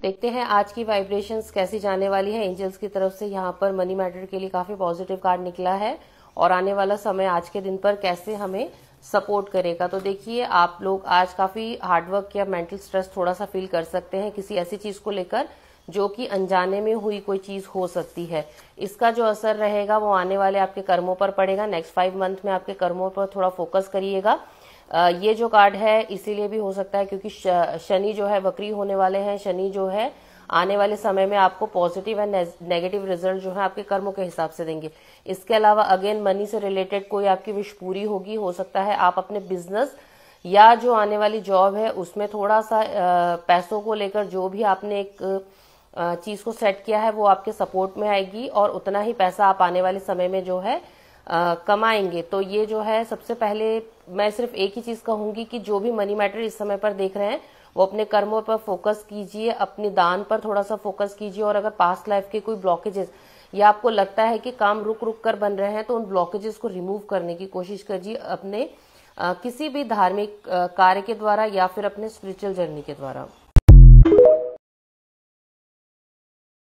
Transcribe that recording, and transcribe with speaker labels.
Speaker 1: देखते हैं आज की वाइब्रेशंस कैसी जाने वाली है एंजल्स की तरफ से यहाँ पर मनी मैटर के लिए काफी पॉजिटिव कार्ड निकला है और आने वाला समय आज के दिन पर कैसे हमें सपोर्ट करेगा तो देखिए आप लोग आज काफी हार्डवर्क या मेंटल स्ट्रेस थोड़ा सा फील कर सकते हैं किसी ऐसी चीज को लेकर जो कि अनजाने में हुई कोई चीज हो सकती है इसका जो असर रहेगा वो आने वाले आपके कर्मों पर पड़ेगा नेक्स्ट फाइव मंथ में आपके कर्मों पर थोड़ा फोकस करिएगा ये जो कार्ड है इसीलिए भी हो सकता है क्योंकि शनि जो है वक्री होने वाले हैं शनि जो है आने वाले समय में आपको पॉजिटिव एंड नेगेटिव रिजल्ट जो है आपके कर्मों के हिसाब से देंगे इसके अलावा अगेन मनी से रिलेटेड कोई आपकी विश पूरी होगी हो सकता है आप अपने बिजनेस या जो आने वाली जॉब है उसमें थोड़ा सा पैसों को लेकर जो भी आपने एक चीज को सेट किया है वो आपके सपोर्ट में आएगी और उतना ही पैसा आप आने वाले समय में जो है कमाएंगे तो ये जो है सबसे पहले मैं सिर्फ एक ही चीज़ कहूंगी कि जो भी मनी मैटर इस समय पर देख रहे हैं वो अपने कर्मों पर फोकस कीजिए अपने दान पर थोड़ा सा फोकस कीजिए और अगर पास्ट लाइफ के कोई ब्लॉकेजेस या आपको लगता है कि काम रुक रुक कर बन रहे हैं तो उन ब्लॉकेजेस को रिमूव करने की कोशिश करिए अपने आ, किसी भी धार्मिक कार्य के द्वारा या फिर अपने स्पिरिचुअल जर्नी के द्वारा